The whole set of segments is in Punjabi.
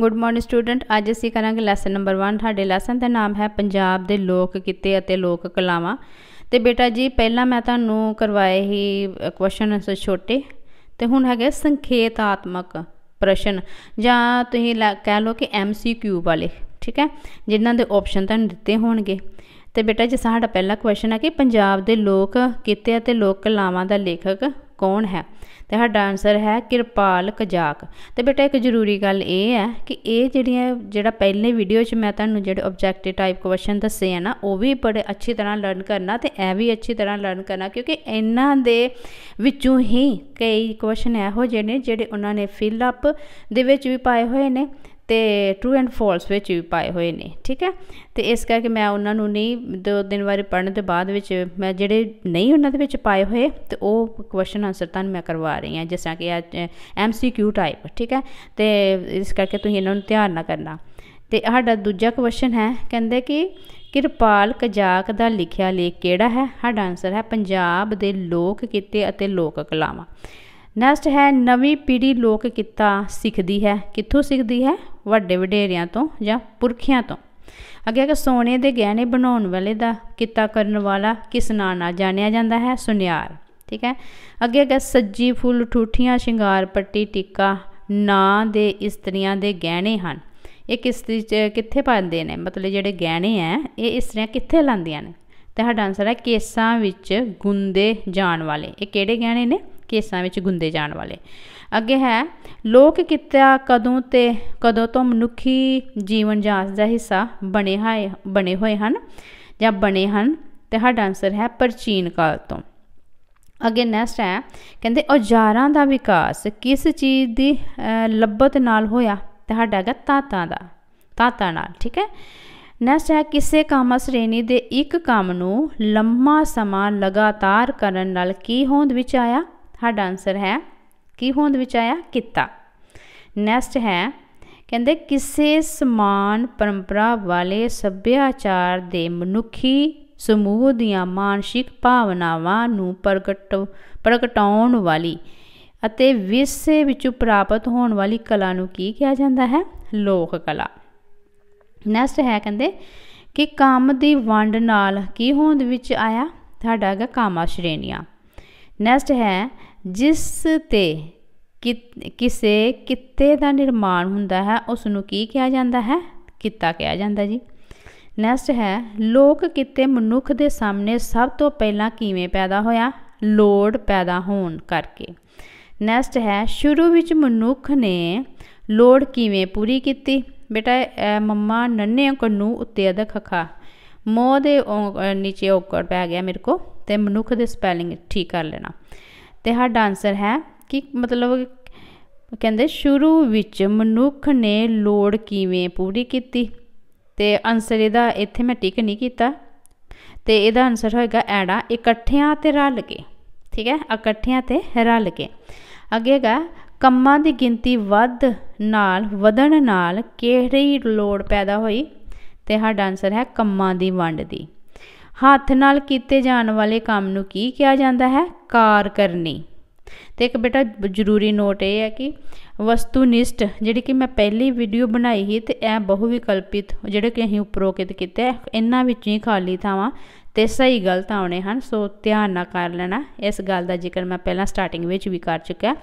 ਗੁੱਡ ਮਾਰਨਿੰਗ ਸਟੂਡੈਂਟ ਅੱਜ ਅਸੀਂ ਕਰਾਂਗੇ ਲੈਸਨ ਨੰਬਰ 1 ਸਾਡੇ ਲੈਸਨ ਦਾ ਨਾਮ ਹੈ ਪੰਜਾਬ ਦੇ ਲੋਕ ਕਿਤੇ ਅਤੇ ਲੋਕ ਕਲਾਵਾਂ ਤੇ ਬੇਟਾ ਜੀ ਪਹਿਲਾਂ ਮੈਂ ਤੁਹਾਨੂੰ ਕਰਵਾਏ ਹੀ ਕੁਐਸਚਨ ਛੋਟੇ ਤੇ ਹੁਣ ਹੈਗੇ ਸੰਖੇਤਾਤਮਕ ਪ੍ਰਸ਼ਨ ਜਾਂ ਤੁਸੀਂ ਕਹਿ ਲਓ ਕਿ ਐਮਸੀਕਿਊ ਵਾਲੇ ਠੀਕ ਹੈ ਜਿਨ੍ਹਾਂ ਦੇ ਆਪਸ਼ਨ ਤੁਹਾਨੂੰ ਦਿੱਤੇ ਹੋਣਗੇ ਤੇ ਬੇਟਾ ਜੀ ਸਾਡਾ ਪਹਿਲਾ ਕੁਐਸਚਨ ਹੈ ਕਿ ਪੰਜਾਬ ਦੇ ਲੋਕ ਕਿਤੇ ਅਤੇ ਲੋਕ ਕਲਾਵਾਂ ਦਾ ਲੇਖਕ ਕੌਣ ਹੈ ਤੇ ਸਾਡਾ ਆਨਸਰ ਹੈ ਕਿਰਪਾਲ ਕਜਾਕ ਤੇ ਬੇਟਾ ਇੱਕ ਜ਼ਰੂਰੀ ਗੱਲ ਇਹ ਹੈ ਕਿ ਇਹ ਜਿਹੜੀਆਂ ਜਿਹੜਾ ਪਹਿਲੇ ਵੀਡੀਓ 'ਚ ਮੈਂ ਤੁਹਾਨੂੰ ਜਿਹੜੇ ਆਬਜੈਕਟਿਵ ਟਾਈਪ ਕੁਐਸਚਨ ਦੱਸੇ ਆ ਨਾ ਉਹ ਵੀ ਬੜੇ ਅੱਛੀ ਤਰ੍ਹਾਂ ਲਰਨ ਕਰਨਾ ਤੇ ਇਹ ਵੀ ਅੱਛੀ ਤਰ੍ਹਾਂ ਲਰਨ ਕਰਨਾ ਕਿਉਂਕਿ ਇਹਨਾਂ ਦੇ ਵਿੱਚੋਂ ਹੀ ਕਈ ਕੁਐਸਚਨ ਇਹੋ ਜਿਹੇ ਨੇ ਜਿਹੜੇ ਉਹਨਾਂ ਨੇ ਫਿਲ ਅਪ ਦੇ ਵਿੱਚ ਵੀ ਪਾਏ ਹੋਏ ਨੇ ਤੇ ਟਰੂ ਐਂਡ ਫਾਲਸ ਵਿੱਚ ਵੀ ਪਾਏ ਹੋਏ ਨੇ ਠੀਕ ਹੈ ਤੇ ਇਸ ਕਰਕੇ ਮੈਂ ਉਹਨਾਂ ਨੂੰ ਨਹੀਂ ਦੋ ਦਿਨ ਵਾਰੀ ਪੜਨ ਤੋਂ ਬਾਅਦ ਵਿੱਚ ਮੈਂ ਜਿਹੜੇ ਨਹੀਂ ਉਹਨਾਂ ਦੇ ਵਿੱਚ ਪਾਏ ਹੋਏ ਤੇ ਉਹ ਕੁਐਸਚਨ ਆਨਸਰ ਤਾਂ ਮੈਂ ਕਰਵਾ ਰਹੀ ਹਾਂ ਜਿਸ ਤਰ੍ਹਾਂ ਕਿ ਐਮਸੀਕਿਊ ਟਾਈਪ ਠੀਕ ਹੈ ਤੇ ਇਸ ਕਰਕੇ ਤੁਸੀਂ ਇਹਨਾਂ ਨੂੰ ਧਿਆਨ ਨਾਲ ਕਰਨਾ ਤੇ ਸਾਡਾ ਦੂਜਾ ਕੁਐਸਚਨ ਹੈ ਕਹਿੰਦੇ ਕਿ ਕਿਰਪਾਲ ਕਜਾਕ ਦਾ ਲਿਖਿਆ ਲੇਖ ਕਿਹੜਾ ਹੈ ਸਾਡਾ ਆਨਸਰ ਹੈ ਪੰਜਾਬ ਦੇ ਲੋਕ ਕਿਤੇ ਅਤੇ ਲੋਕ ਕਲਾਵਾਂ ਨੈਕਸਟ ਹੈ ਨਵੀਂ ਪੀੜ੍ਹੀ ਲੋਕ ਕਿੱਤਾ ਸਿੱਖਦੀ ਹੈ ਕਿੱਥੋਂ ਸਿੱਖਦੀ ਹੈ ਵੱਡੇ ਵਡੇਰਿਆਂ ਤੋਂ ਜਾਂ ਪੁਰਖਿਆਂ ਤੋਂ ਅੱਗੇ ਕਿ ਸੋਨੇ ਦੇ ਗਹਿਣੇ ਬਣਾਉਣ ਵਾਲੇ ਦਾ ਕਿੱਤਾ ਕਰਨ ਵਾਲਾ ਕਿਸ ਨਾਂ ਨਾਲ ਜਾਣਿਆ ਜਾਂਦਾ ਹੈ ਸੁਨਿਆਰ ਠੀਕ ਹੈ ਅੱਗੇ ਕਿ ਸੱਜੀ ਫੁੱਲ ਠੂਠੀਆਂ ਸ਼ਿੰਗਾਰ ਪੱਟੀ ਟਿੱਕਾ ਨਾਂ ਦੇ ਇਸਤਰੀਆਂ ਦੇ ਗਹਿਣੇ ਹਨ ਇਹ ਕਿਸ ਕਿੱਥੇ ਪਾਉਂਦੇ ਨੇ ਮਤਲਬ ਜਿਹੜੇ ਗਹਿਣੇ ਆ ਇਹ ਇਸਤਰੀਆਂ ਕਿੱਥੇ ਲਾਉਂਦੀਆਂ ਨੇ ਤੇ ਸਾਡਾ ਆਨਸਰ ਹੈ ਕੇਸਾਂ ਵਿੱਚ ਗੁੰਦੇ ਜਾਣ ਵਾਲੇ ਇਹ ਕਿਹੜੇ ਗਹਿਣੇ ਨੇ ਕੇਸਾਂ ਵਿੱਚ ਗੁੰਦੇ ਜਾਣ ਵਾਲੇ ਅੱਗੇ ਹੈ ਲੋਕ ਕਿੱਤਾ ਕਦੋਂ ਤੇ ਕਦੋਂ ਤੋਂ ਮਨੁੱਖੀ ਜੀਵਨ ਜਾਂਚ ਦਾ ਹਿੱਸਾ ਬਣੇ ਹਾਏ ਬਣੇ ਹੋਏ ਹਨ ਜਾਂ ਬਣੇ ਹਨ ਤੇ ਸਾਡਾ ਆਨਸਰ ਹੈ ਪ੍ਰਾਚੀਨ ਕਾਲ ਤੋਂ ਅੱਗੇ ਨੈਕਸਟ ਹੈ ਕਹਿੰਦੇ ਔਜ਼ਾਰਾਂ ਦਾ ਵਿਕਾਸ ਕਿਸ ਚੀਜ਼ ਦੀ ਲੱਭਤ ਨਾਲ ਹੋਇਆ ਤੁਹਾਡਾ ਗਾ ਤਾਤਾਂ ਦਾ ਤਾਤਾਂ ਨਾਲ ਠੀਕ ਹੈ ਨੈਕਸਟ ਹੈ ਕਿਸੇ ਕੰਮ ਸ਼੍ਰੇਣੀ ਦੇ ਇੱਕ ਕੰਮ ਨੂੰ ਲੰਮਾ ਸਮਾਂ ਲਗਾਤਾਰ ਕਰਨ ਨਾਲ ਕੀ ਹੋਂਦ ਵਿੱਚ ਆਇਆ ਸਾਡਾ ਆਨਸਰ ਹੈ ਕੀ ਹੋਂਦ ਵਿੱਚ ਆਇਆ ਕੀਤਾ ਨੈਕਸਟ ਹੈ ਕਹਿੰਦੇ ਕਿਸੇ ਸਮਾਨ ਪਰੰਪਰਾ ਵਾਲੇ ਸੱਭਿਆਚਾਰ ਦੇ ਮਨੁੱਖੀ ਸਮੂਹ ਦੀਆਂ ਮਾਨਸਿਕ ਭਾਵਨਾਵਾਂ ਨੂੰ ਪ੍ਰਗਟ ਪ੍ਰਗਟਾਉਣ ਵਾਲੀ ਅਤੇ ਵਿਸੇ ਵਿੱਚੋਂ ਪ੍ਰਾਪਤ ਹੋਣ ਵਾਲੀ ਕਲਾ ਨੂੰ ਕੀ ਕਿਹਾ ਜਾਂਦਾ ਹੈ ਲੋਕ ਕਲਾ ਨੈਕਸਟ ਹੈ ਕਹਿੰਦੇ ਕਿ ਕੰਮ ਦੀ ਵੰਡ ਨਾਲ ਕੀ ਹੋਂਦ ਵਿੱਚ ਆਇਆ ਤੁਹਾਡਾ ਹੈਗਾ ਕਾਮਾ ਸ਼੍ਰੇਣੀਆਂ ਨੈਕਸਟ ਹੈ ਜਿਸ ਤੇ ਕਿਸੇ ਕਿੱਤੇ ਦਾ ਨਿਰਮਾਣ ਹੁੰਦਾ ਹੈ ਉਸ ਨੂੰ ਕੀ ਕਿਹਾ ਜਾਂਦਾ ਹੈ ਕਿੱਤਾ ਕਿਹਾ ਜਾਂਦਾ ਜੀ ਨੈਕਸਟ ਹੈ ਲੋਕ ਕਿਤੇ ਮਨੁੱਖ ਦੇ ਸਾਹਮਣੇ ਸਭ ਤੋਂ ਪਹਿਲਾਂ ਕਿਵੇਂ ਪੈਦਾ ਹੋਇਆ ਲੋੜ ਪੈਦਾ ਹੋਣ ਕਰਕੇ ਨੈਕਸਟ ਹੈ ਸ਼ੁਰੂ ਵਿੱਚ ਮਨੁੱਖ ਨੇ ਲੋੜ ਕਿਵੇਂ ਪੂਰੀ ਕੀਤੀ ਬੇਟਾ મम्मा ਨੰਨੇ अंकुर ਨੂੰ ਉੱਤੇ ਅਦ ਖਖਾ ਮੋ ਦੇ ਨੀਚੇ ਔਕੜ ਪੈ ਗਿਆ ਮੇਰੇ ਕੋ ਤੇ ਮਨੁੱਖ ਦੇ ਸਪੈਲਿੰਗ ਠੀਕ ਕਰ ਲੈਣਾ ਤੇ ਹਾ ਡਾਂਸਰ ਹੈ ਕਿ ਮਤਲਬ ਕਹਿੰਦੇ ਸ਼ੁਰੂ ਵਿੱਚ ਮਨੁੱਖ ਨੇ ਲੋੜ ਕਿਵੇਂ ਪੂਰੀ ਕੀਤੀ ਤੇ ਆਨਸਰ ਇਹਦਾ ਇੱਥੇ ਮੈਂ ਟਿਕ ਨਹੀਂ ਕੀਤਾ ਤੇ ਇਹਦਾ ਆਨਸਰ ਹੋਏਗਾ ਐੜਾ ਇਕੱਠਿਆਂ ਤੇ ਰਲ ਕੇ ਠੀਕ ਹੈ ਇਕੱਠਿਆਂ ਤੇ ਰਲ ਕੇ ਅੱਗੇਗਾ ਕੰਮਾਂ ਦੀ ਗਿਣਤੀ ਵੱਧ ਨਾਲ ਵਧਣ ਨਾਲ ਕਿਹੜੀ ਲੋੜ ਪੈਦਾ ਹੋਈ ਤੇ ਸਾਡਾ ਆਨਸਰ ਹੈ ਕੰਮਾਂ ਦੀ ਵੰਡ ਦੀ ਹੱਥ ਨਾਲ ਕੀਤੇ ਜਾਣ ਵਾਲੇ ਕੰਮ ਨੂੰ ਕੀ ਕਿਹਾ ਜਾਂਦਾ ਹੈ ਕਾਰ ਕਰਨੀ ਤੇ ਇੱਕ ਬੇਟਾ ਜ਼ਰੂਰੀ ਨੋਟ ਇਹ ਹੈ ਕਿ ਵਸਤੂਨਿਸ਼ਟ ਜਿਹੜੀ ਕਿ ਮੈਂ ਪਹਿਲੀ ਵੀਡੀਓ ਬਣਾਈ ਸੀ ਤੇ ਇਹ ਬਹੁ ਵਿਕਲਪਿਤ ਜਿਹੜੇ ਕਿ ਅਸੀਂ ਉਪਰੋਕਤ ਕੀਤੇ ਇਹਨਾਂ ਵਿੱਚ ਹੀ ਖਾਲੀ ਥਾਵਾਂ ਤੇ ਸਹੀ ਗਲਤ ਆਉਣੇ ਹਨ ਸੋ ਧਿਆਨ ਨਾਲ ਕਰ ਲੈਣਾ ਇਸ ਗੱਲ ਦਾ ਜ਼ਿਕਰ ਮੈਂ ਪਹਿਲਾਂ ਸਟਾਰਟਿੰਗ ਵਿੱਚ ਵੀ ਕਰ ਚੁੱਕਿਆ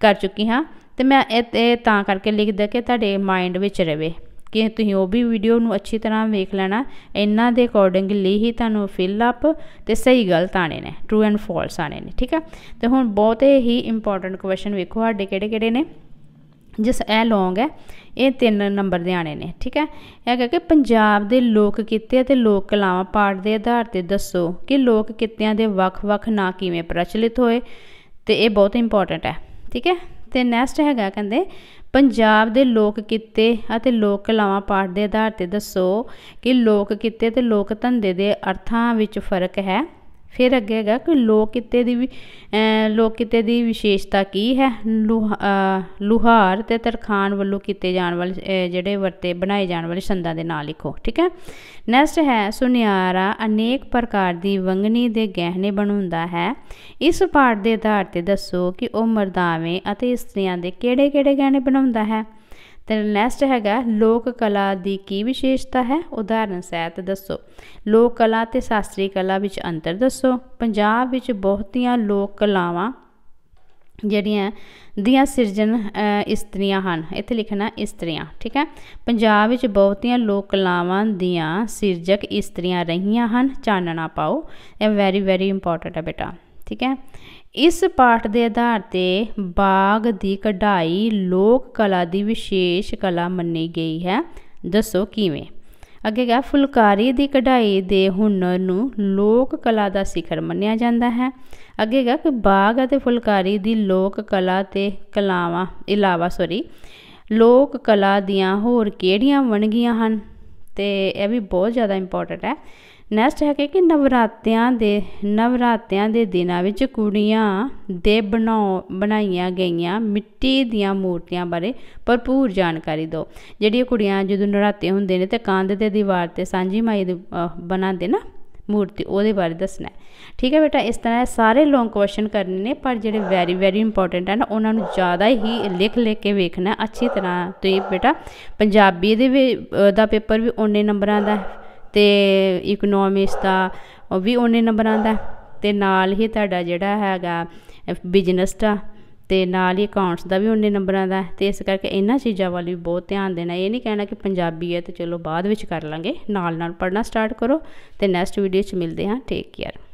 ਕਰ ਚੁੱਕੀ ਹਾਂ ਤੇ ਮੈਂ ਇਹ ਤਾਂ ਕਰਕੇ ਲਿਖਦਾ ਕਿ ਤੁਹਾਡੇ ਮਾਈਂਡ ਵਿੱਚ ਰਹੇ ਕਿ ਤੁਸੀਂ ਉਹ ਵੀ ਵੀਡੀਓ ਨੂੰ ਅੱਛੀ ਤਰ੍ਹਾਂ ਵੇਖ ਲੈਣਾ ਇਹਨਾਂ ਦੇ ਅਕੋਰਡਿੰਗਲੀ ਹੀ ਤੁਹਾਨੂੰ ਫਿਲ ਅਪ ਤੇ ਸਹੀ ਗਲਤ ਆਣੇ ਨੇ ਟਰੂ ਐਂਡ ਫਾਲਸ ਆਣੇ ਨੇ ਠੀਕ ਆ ਤੇ ਹੁਣ ਬਹੁਤ ਹੀ ਇੰਪੋਰਟੈਂਟ ਕੁਐਸਚਨ ਵੇਖੋ ਸਾਡੇ ਕਿਹੜੇ ਕਿਹੜੇ ਨੇ ਜਿਸ ਇਹ ਲੌਂਗ ਹੈ ਇਹ ਤਿੰਨ ਨੰਬਰ ਦੇ ਆਣੇ ਨੇ ਠੀਕ ਹੈ ਇਹ ਕਹਿੰਦਾ ਕਿ ਪੰਜਾਬ ਦੇ ਲੋਕ ਕਿੱਤੇ ਤੇ ਲੋਕ ਕਲਾਵਾਂ ਪਾਠ ਦੇ ਆਧਾਰ ਤੇ ਦੱਸੋ ਕਿ ਲੋਕ ਕਿੱਤਿਆਂ ਦੇ ਵੱਖ-ਵੱਖ ਨਾਂ ਕਿਵੇਂ ਪ੍ਰਚਲਿਤ ਹੋਏ ਤੇ ਇਹ ਬਹੁਤ ਇੰਪੋਰਟੈਂਟ ਹੈ ਠੀਕ ਹੈ ਤੇ ਨੈਕਸਟ ਹੈਗਾ ਕਹਿੰਦੇ ਪੰਜਾਬ ਦੇ ਲੋਕ ਕਿੱਤੇ ਅਤੇ ਲੋਕ ਕਲਾਵਾਂ ਪਾਠ ਦੇ ਆਧਾਰ 'ਤੇ ਦੱਸੋ ਕਿ ਲੋਕ ਕਿੱਤੇ ਤੇ ਲੋਕ ਧੰਦੇ ਦੇ ਅਰਥਾਂ ਵਿੱਚ ਫਰਕ ਹੈ ਫਿਰ ਅੱਗੇ ਹੈਗਾ ਕਿ ਲੋਕ ਕਿਤੇ ਦੀ ਵੀ ਲੋਕ ਕਿਤੇ ਦੀ ਵਿਸ਼ੇਸ਼ਤਾ ਕੀ ਹੈ ਲੁਹਾਰ ਤੇ ਤਰਖਾਨ ਵੱਲੋਂ ਕੀਤੇ ਜਾਣ ਵਾਲੇ ਜਿਹੜੇ ਵਰਤੇ ਬਣਾਏ ਜਾਣ ਵਾਲੇ ਸੰਦਾਂ ਦੇ ਨਾਂ ਲਿਖੋ ਠੀਕ ਹੈ ਨੈਕਸਟ ਹੈ ਸੁਨਿਆਰਾ ਅਨੇਕ ਪ੍ਰਕਾਰ ਦੀ ਵੰਗਣੀ ਦੇ ਗਹਿਣੇ ਬਣਾਉਂਦਾ ਹੈ ਇਸ ਪਾਠ ਦੇ ਆਧਾਰ ਤੇ ਦੱਸੋ ਕਿ ਉਹ ਮਰਦਾਵੇਂ ਅਤੇ ਇਸਤਰੀਆਂ ਦੇ ਕਿਹੜੇ-ਕਿਹੜੇ ਗਹਿਣੇ ਬਣਾਉਂਦਾ ਹੈ ਤੇ ਨੈਕਸਟ ਹੈਗਾ ਲੋਕ ਕਲਾ ਦੀ ਕੀ ਵਿਸ਼ੇਸ਼ਤਾ ਹੈ ਉਦਾਹਰਨ ਸਹਿਤ ਦੱਸੋ ਲੋਕ ਕਲਾ ਤੇ ਸ਼ਾਸਤਰੀ ਕਲਾ ਵਿੱਚ ਅੰਤਰ ਦੱਸੋ ਪੰਜਾਬ ਵਿੱਚ ਬਹੁਤੀਆਂ ਲੋਕ ਕਲਾਵਾਂ ਜਿਹੜੀਆਂ ਦੀਆਂ ਸਿਰਜਣ ਇਸਤਰੀਆਂ ਹਨ ਇੱਥੇ ਲਿਖਣਾ ਇਸਤਰੀਆਂ ਠੀਕ ਹੈ ਪੰਜਾਬ ਵਿੱਚ ਬਹੁਤੀਆਂ ਲੋਕ ਕਲਾਵਾਂ ਦੀਆਂ ਸਿਰਜਕ ਇਸਤਰੀਆਂ ਰਹੀਆਂ ਹਨ ਚਾਨਣਾ ਪਾਓ ਇਹ ਵੈਰੀ ਵੈਰੀ ਇੰਪੋਰਟੈਂਟ ਹੈ ਬੇਟਾ ਠੀਕ ਹੈ ਇਸ ਪਾਠ ਦੇ ਆਧਾਰ ਤੇ ਬਾਗ ਦੀ ਕਢਾਈ ਲੋਕ ਕਲਾ ਦੀ ਵਿਸ਼ੇਸ਼ ਕਲਾ ਮੰਨੀ ਗਈ ਹੈ ਦੱਸੋ ਕਿਵੇਂ ਅੱਗੇ ਗਿਆ ਫੁਲਕਾਰੀ ਦੀ ਕਢਾਈ ਦੇ ਹੁਨਰ ਨੂੰ ਲੋਕ ਕਲਾ ਦਾ ਸਿਖਰ ਮੰਨਿਆ ਜਾਂਦਾ ਹੈ ਅੱਗੇ ਗਿਆ ਕਿ ਬਾਗ ਅਤੇ ਫੁਲਕਾਰੀ ਦੀ ਲੋਕ ਕਲਾ ਤੇ ਕਲਾਵਾਂ ਇਲਾਵਾ ਸੌਰੀ ਲੋਕ ਕਲਾ ਦੀਆਂ ਹੋਰ ਕਿਹੜੀਆਂ ਵਣਗੀਆਂ ਹਨ ਤੇ ਇਹ ਵੀ ਬਹੁਤ ਜ਼ਿਆਦਾ ਇੰਪੋਰਟੈਂਟ ਹੈ ਨੈਕਸਟ ਹੈ ਕਿ ਨਵਰਾਤਿਆਂ ਦੇ ਨਵਰਾਤਿਆਂ ਦੇ ਦਿਨਾਂ ਵਿੱਚ ਕੁੜੀਆਂ ਦੇ ਬਣਾਉ ਬਣਾਈਆਂ ਗਈਆਂ ਮਿੱਟੀ ਦੀਆਂ ਮੂਰਤੀਆਂ ਬਾਰੇ ਭਰਪੂਰ ਜਾਣਕਾਰੀ ਦਿਓ ਜਿਹੜੀਆਂ ਕੁੜੀਆਂ ਜਦੋਂ ਨਰਾਤੇ ਹੁੰਦੇ ਨੇ ਤੇ ਕੰਧ ਤੇ ਦੀਵਾਰ ਤੇ ਸਾਂਝੀ ਮਾਈ ਬਣਾਉਂਦੇ ਨਾ ਮੂਰਤੀ ਉਹਦੇ ਬਾਰੇ ਦੱਸਣਾ ਠੀਕ ਹੈ ਬੇਟਾ ਇਸ ਤਰ੍ਹਾਂ ਸਾਰੇ ਲੌਂਗ ਕੁਐਸਚਨ ਕਰਨੇ ਨੇ ਪਰ ਜਿਹੜੇ ਵੈਰੀ ਵੈਰੀ ਇੰਪੋਰਟੈਂਟ ਹਨ ਉਹਨਾਂ ਨੂੰ ਜ਼ਿਆਦਾ ਹੀ ਲਿਖ ਲਿਖ ਕੇ ਵੇਖਣਾ ਅੱਛੀ ਤਰ੍ਹਾਂ ਤੇ ਬੇਟਾ ਪੰਜਾਬੀ ਦੇ ਦਾ ਪੇਪਰ ਵੀ ਓਨੇ ਨੰਬਰਾਂ ਦਾ ਤੇ ਇਕਨੋਮਿਕਸ ਦਾ ਉਹ ਵੀ ਓਨੇ ਨੰਬਰਾਂ ਦਾ ਤੇ ਨਾਲ ਹੀ ਤੁਹਾਡਾ ਜਿਹੜਾ ਹੈਗਾ ਬਿਜ਼ਨਸ ਦਾ ਤੇ ਨਾਲ ਹੀ ਅਕਾਊਂਟਸ ਦਾ ਵੀ ਉਹਨੇ ਨੰਬਰਾਂ ਦਾ ਤੇ ਇਸ ਕਰਕੇ ਇਹਨਾਂ ਚੀਜ਼ਾਂ ਵੱਲ ਵੀ ਬਹੁਤ ਧਿਆਨ ਦੇਣਾ ਇਹ ਨਹੀਂ ਕਹਿਣਾ ਕਿ ਪੰਜਾਬੀ ਹੈ ਤੇ ਚਲੋ ਬਾਅਦ ਵਿੱਚ ਕਰ ਲਾਂਗੇ ਨਾਲ ਨਾਲ ਪੜ੍ਹਨਾ ਸਟਾਰਟ ਕਰੋ ਤੇ ਨੈਕਸਟ ਵੀਡੀਓ 'ਚ ਮਿਲਦੇ ਹਾਂ ਟੇਕ ਕੇਅਰ